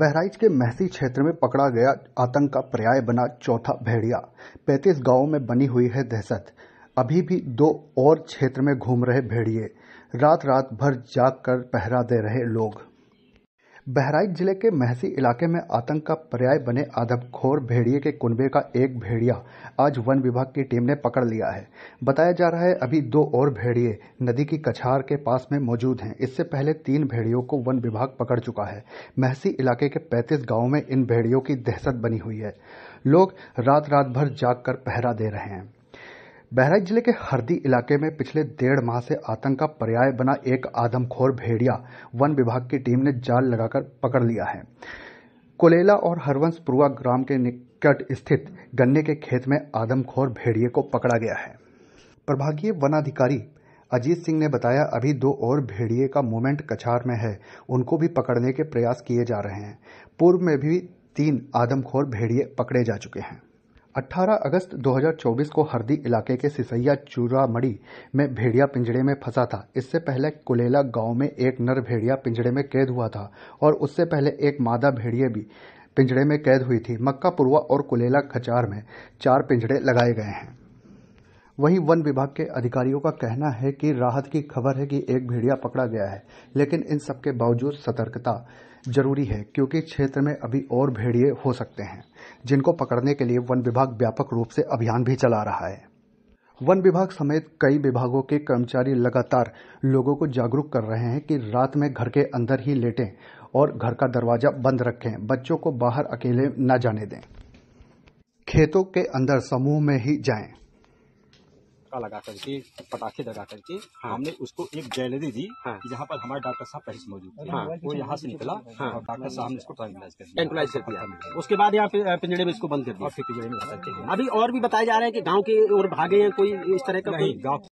बहराइच के महसी क्षेत्र में पकड़ा गया आतंक का पर्याय बना चौथा भेड़िया पैंतीस गांवों में बनी हुई है दहशत अभी भी दो और क्षेत्र में घूम रहे भेड़िए रात रात भर जाग कर पहरा दे रहे लोग बहराइच जिले के महसी इलाके में आतंक का पर्याय बने आदमखोर भेड़िए के कुनबे का एक भेड़िया आज वन विभाग की टीम ने पकड़ लिया है बताया जा रहा है अभी दो और भेड़िए नदी की कछार के पास में मौजूद हैं इससे पहले तीन भेड़ियों को वन विभाग पकड़ चुका है महसी इलाके के पैंतीस गाँव में इन भेड़ियों की दहशत बनी हुई है लोग रात रात भर जाग कर पहरा दे रहे हैं बहराइच जिले के हरदी इलाके में पिछले डेढ़ माह से आतंक का पर्याय बना एक आदमखोर भेड़िया वन विभाग की टीम ने जाल लगाकर पकड़ लिया है कोलेला और हरवंशपुरुआ ग्राम के निकट स्थित गन्ने के खेत में आदमखोर भेड़िए को पकड़ा गया है प्रभागीय वन अधिकारी अजीत सिंह ने बताया अभी दो और भेड़िए का मूवमेंट कछार में है उनको भी पकड़ने के प्रयास किए जा रहे हैं पूर्व में भी तीन आदमखोर भेड़िए पकड़े जा चुके हैं 18 अगस्त 2024 को हरदी इलाके के सिसैया चूरामड़ी में भेड़िया पिंजड़े में फंसा था इससे पहले कुलेला गांव में एक नर भेड़िया पिंजड़े में कैद हुआ था और उससे पहले एक मादा भेड़िए भी पिंजड़े में कैद हुई थी मक्का पुरवा और कुलेला खचार में चार पिंजड़े लगाए गए हैं वहीं वन विभाग के अधिकारियों का कहना है कि राहत की खबर है कि एक भेड़िया पकड़ा गया है लेकिन इन सबके बावजूद सतर्कता जरूरी है क्योंकि क्षेत्र में अभी और भेड़िए हो सकते हैं जिनको पकड़ने के लिए वन विभाग व्यापक रूप से अभियान भी चला रहा है वन विभाग समेत कई विभागों के कर्मचारी लगातार लोगों को जागरूक कर रहे हैं कि रात में घर के अंदर ही लेटें और घर का दरवाजा बंद रखें बच्चों को बाहर अकेले न जाने दें खेतों के अंदर समूह में ही जाएं छक्का लगा करके पटाखे लगा करके हाँ। हमने उसको एक गैलरी दी हाँ। जहाँ पर हमारे डॉक्टर साहब पहले मौजूद थे हाँ। वो यहाँ से निकला हाँ। और डॉक्टर साहब ने इसको ट्रैंकुलाइज कर दिया उसके बाद यहाँ पिंजड़े में इसको बंद कर दिया पिंजड़े में अभी और भी बताया जा रहा है की गाँव के और भागे हैं कोई इस तरह का नहीं गाँव